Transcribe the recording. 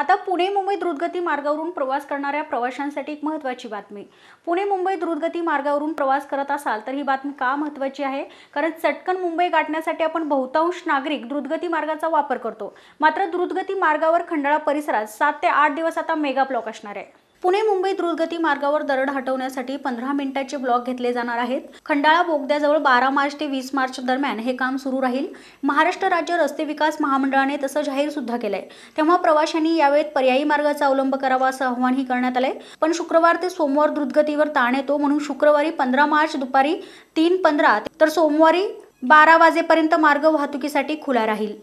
आता पुणे मुंबई द्रुतगती मार्गावरून प्रवास करणाऱ्या प्रवाशांसाठी एक महत्त्वाची बातमी पुणे मुंबई द्रुतगती मार्गावरून प्रवास करत असाल तर ही बातमी का महत्त्वाची आहे कारण चटकन मुंबई गाठण्यासाठी आपण बहुतांश नागरिक द्रुतगती मार्गाचा वापर करतो मात्र द्रुतगती मार्गावर खंडाळा परिसरात सात ते आठ दिवस आता मेगा ब्लॉक असणार आहे पुणे मुंबई द्रुतगती मार्गावर दरड हटवण्यासाठी पंधरा मिनिटाचे ब्लॉक घेतले जाणार आहेत खंडाळा बोगद्याजवळ बारा मार्च ते वीस मार्च दरम्यान हे काम सुरू राहील महाराष्ट्र राज्य रस्ते विकास महामंडळाने तसं जाहीर सुद्धा केलंय तेव्हा प्रवाशांनी यावेळेत पर्यायी मार्गाचा अवलंब करावा असं आवाहनही करण्यात आलंय पण शुक्रवार ते सोमवार द्रुतगतीवर ताण येतो म्हणून शुक्रवारी पंधरा मार्च दुपारी तीन पंधरा तर सोमवारी बारा वाजेपर्यंत मार्ग वाहतुकीसाठी खुला राहील